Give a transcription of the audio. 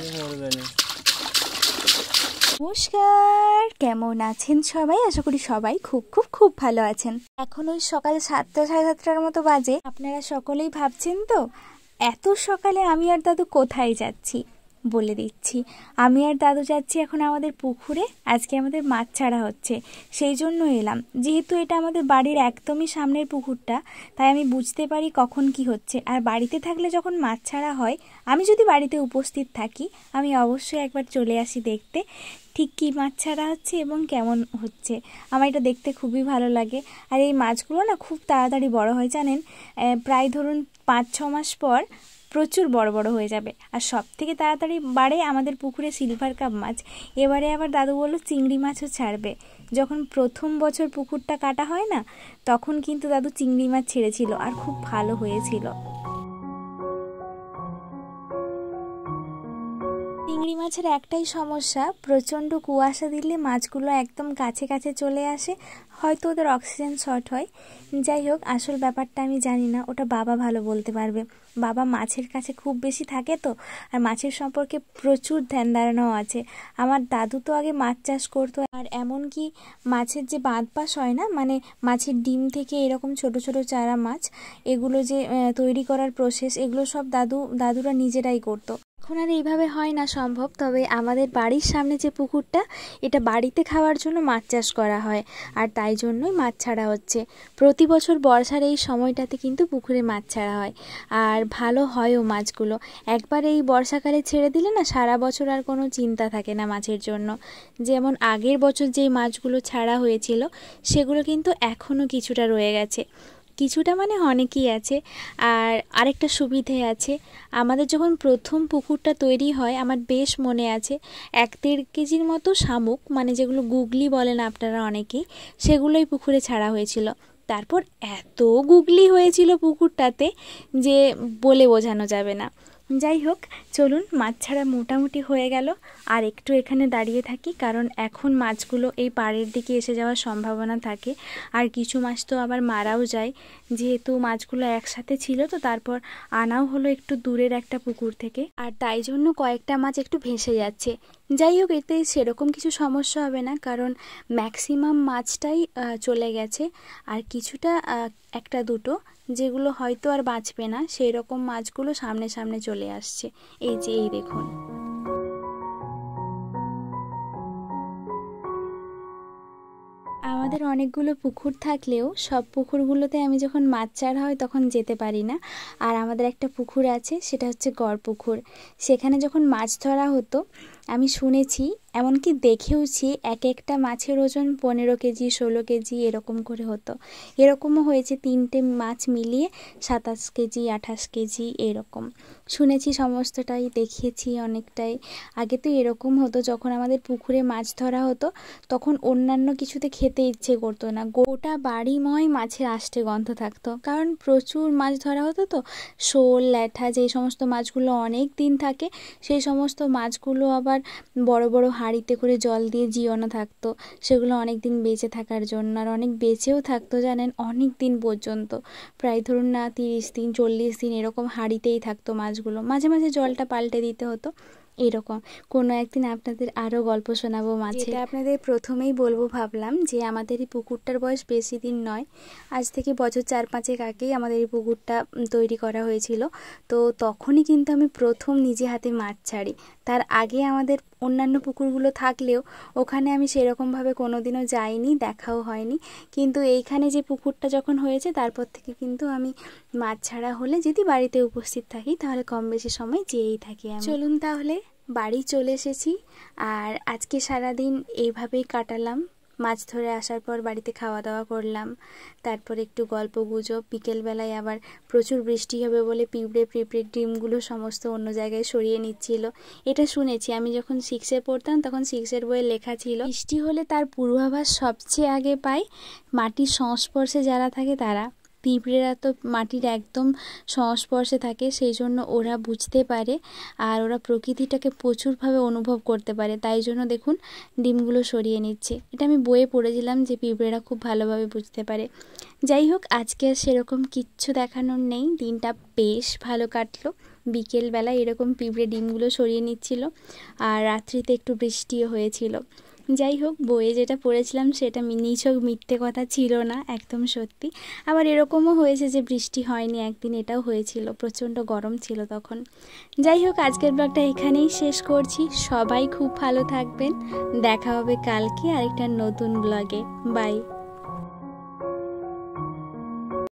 নমস্কার কেমন আছেন সবাই আশা করি সবাই খুব খুব খুব ভালো আছেন এখন ওই সকাল সাতটা সাড়ে সাতটার মতো বাজে আপনারা সকলেই ভাবছেন তো এত সকালে আমি আর দাদু কোথায় যাচ্ছি বলে দিচ্ছি আমি আর দাদু যাচ্ছি এখন আমাদের পুকুরে আজকে আমাদের মাছ ছাড়া হচ্ছে সেই জন্য এলাম যেহেতু এটা আমাদের বাড়ির একদমই সামনের পুকুরটা তাই আমি বুঝতে পারি কখন কি হচ্ছে আর বাড়িতে থাকলে যখন মাছ ছাড়া হয় আমি যদি বাড়িতে উপস্থিত থাকি আমি অবশ্যই একবার চলে আসি দেখতে ঠিক কী মাছ ছাড়া হচ্ছে এবং কেমন হচ্ছে আমার এটা দেখতে খুবই ভালো লাগে আর এই মাছগুলো না খুব তাড়াতাড়ি বড় হয় জানেন প্রায় ধরুন পাঁচ ছ মাস পর প্রচুর বড় বড় হয়ে যাবে আর সব থেকে তাড়াতাড়ি বাড়ে আমাদের পুকুরে সিলভার কাপ মাছ এবারে আবার দাদু বললো চিংড়ি মাছও ছাড়বে যখন প্রথম বছর পুকুরটা কাটা হয় না তখন কিন্তু দাদু চিংড়ি মাছ ছেড়েছিল আর খুব ভালো হয়েছিল চিংড়ি মাছের একটাই সমস্যা প্রচণ্ড কুয়াশা দিলে মাছগুলো একদম কাছে কাছে চলে আসে হয়তো ওদের অক্সিজেন শর্ট হয় যাই হোক আসল ব্যাপারটা আমি জানি না ওটা বাবা ভালো বলতে পারবে বাবা মাছের কাছে খুব বেশি থাকে তো আর মাছের সম্পর্কে প্রচুর ধ্যান ধারণাও আছে আমার দাদু তো আগে মাছ চাষ করতো আর এমনকি মাছের যে বাঁধ পাশ হয় না মানে মাছের ডিম থেকে এরকম ছোট ছোট চারা মাছ এগুলো যে তৈরি করার প্রসেস এগুলো সব দাদু দাদুরা নিজেরাই করতো এখন আর এইভাবে হয় না সম্ভব তবে আমাদের বাড়ির সামনে যে পুকুরটা এটা বাড়িতে খাওয়ার জন্য মাছ চাষ করা হয় আর তাই জন্যই মাছ ছাড়া হচ্ছে প্রতি বছর বর্ষার এই সময়টাতে কিন্তু পুকুরে মাছ ছাড়া হয় আর ভালো হয়ও মাছগুলো একবার এই বর্ষাকালে ছেড়ে দিলে না সারা বছর আর কোনো চিন্তা থাকে না মাছের জন্য যেমন আগের বছর যেই মাছগুলো ছাড়া হয়েছিল সেগুলো কিন্তু এখনও কিছুটা রয়ে গেছে কিছুটা মানে অনেকই আছে আর আরেকটা সুবিধে আছে আমাদের যখন প্রথম পুকুরটা তৈরি হয় আমার বেশ মনে আছে এক দেড় কেজির মতো শামুক মানে যেগুলো গুগলি বলেন আপনারা অনেকেই সেগুলোই পুকুরে ছাড়া হয়েছিল তারপর এত গুগলি হয়েছিল পুকুরটাতে যে বলে বোঝানো যাবে না যাই হোক চলুন মাছ ছাড়া মোটামুটি হয়ে গেল আর একটু এখানে দাঁড়িয়ে থাকি কারণ এখন মাছগুলো এই পাড়ের দিকে এসে যাওয়ার সম্ভাবনা থাকে আর কিছু মাছ তো আবার মারাও যায় যেহেতু মাছগুলো একসাথে ছিল তো তারপর আনাও হলো একটু দূরের একটা পুকুর থেকে আর তাই জন্য কয়েকটা মাছ একটু ভেসে যাচ্ছে যাই হোক এতে সেরকম কিছু সমস্যা হবে না কারণ ম্যাক্সিমাম মাছটাই চলে গেছে আর কিছুটা একটা দুটো যেগুলো হয়তো আর বাঁচবে না সেই রকম মাছগুলো সামনে সামনে চলে আসছে এই যে এই দেখুন আমাদের অনেকগুলো পুকুর থাকলেও সব পুকুরগুলোতে আমি যখন মাছ চার হয় তখন যেতে পারি না আর আমাদের একটা পুকুর আছে সেটা হচ্ছে গড় পুকুর সেখানে যখন মাছ ধরা হতো আমি শুনেছি এমনকি দেখেওছি এক একটা মাছের ওজন পনেরো কেজি ষোলো কেজি এরকম করে হতো এরকমও হয়েছে তিনটে মাছ মিলিয়ে সাতাশ কেজি আঠাশ কেজি এরকম শুনেছি সমস্তটাই দেখেছি অনেকটাই আগে তো এরকম হতো যখন আমাদের পুকুরে মাছ ধরা হতো তখন অন্যান্য কিছুতে খেতে ইচ্ছে করতো না গোটা বাড়িময় মাছের আষ্টে গন্ধ থাকতো কারণ প্রচুর মাছ ধরা হতো তো শোল ল্যাঠা যে সমস্ত মাছগুলো অনেক দিন থাকে সেই সমস্ত মাছগুলো আবার বড় বড় হাড় হাঁড়িতে করে জল দিয়ে জিওনো থাকতো সেগুলো অনেক দিন বেঁচে থাকার জন্য আর অনেক বেঁচেও থাকতো জানেন অনেক দিন পর্যন্ত প্রায় ধরুন না তিরিশ দিন চল্লিশ দিন এরকম হাঁড়িতেই থাকতো মাছগুলো মাঝে মাঝে জলটা পাল্টে দিতে হতো এরকম কোনো একদিন আপনাদের আরও গল্প শোনাবো মাছে আপনাদের প্রথমেই বলবো ভাবলাম যে আমাদের এই পুকুরটার বয়স বেশি দিন নয় আজ থেকে বছর চার পাঁচেক আগেই আমাদের এই পুকুরটা তৈরি করা হয়েছিল তো তখনই কিন্তু আমি প্রথম নিজে হাতে মাছ ছাড়ি তার আগে আমাদের অন্যান্য পুকুরগুলো থাকলেও ওখানে আমি সেরকমভাবে কোনো দিনও যাইনি দেখাও হয়নি কিন্তু এইখানে যে পুকুরটা যখন হয়েছে তারপর থেকে কিন্তু আমি মাছ ছাড়া হলে যদি বাড়িতে উপস্থিত থাকি তাহলে কম বেশি সময় যেয়েই থাকি চলুন তাহলে বাড়ি চলে এসেছি আর আজকে সারাদিন এইভাবেই কাটালাম মাছ ধরে আসার পর বাড়িতে খাওয়া দাওয়া করলাম তারপর একটু গল্প গুজব বিকেলবেলায় আবার প্রচুর বৃষ্টি হবে বলে পিঁপড়ে পিঁপড়ে ডিমগুলো সমস্ত অন্য জায়গায় সরিয়ে নিচ্ছিল এটা শুনেছি আমি যখন সিক্সে পড়তাম তখন সিক্সের বইয়ে লেখা ছিল বৃষ্টি হলে তার পূর্বাভাস সবচেয়ে আগে পায় মাটির সংস্পর্শে যারা থাকে তারা পিঁপড়েরা তো মাটির একদম সংস্পর্শে থাকে সেই জন্য ওরা বুঝতে পারে আর ওরা প্রকৃতিটাকে প্রচুরভাবে অনুভব করতে পারে তাই জন্য দেখুন ডিমগুলো সরিয়ে নিচ্ছে এটা আমি বইয়ে পড়েছিলাম যে পিঁপড়েরা খুব ভালোভাবে বুঝতে পারে যাই হোক আজকে আর সেরকম কিচ্ছু দেখানোর নেই দিনটা বেশ ভালো কাটলো বিকেলবেলা এরকম পিঁপড়ে ডিমগুলো সরিয়ে নিচ্ছিল আর রাত্রিতে একটু বৃষ্টিও হয়েছিল যাই হোক বইয়ে যেটা পড়েছিলাম সেটা নিছক মিথ্যে কথা ছিল না একদম সত্যি আবার এরকমও হয়েছে যে বৃষ্টি হয়নি একদিন এটাও হয়েছিল প্রচণ্ড গরম ছিল তখন যাই হোক আজকের ব্লগটা এখানেই শেষ করছি সবাই খুব ভালো থাকবেন দেখা হবে কালকে আরেকটা নতুন ব্লগে বাই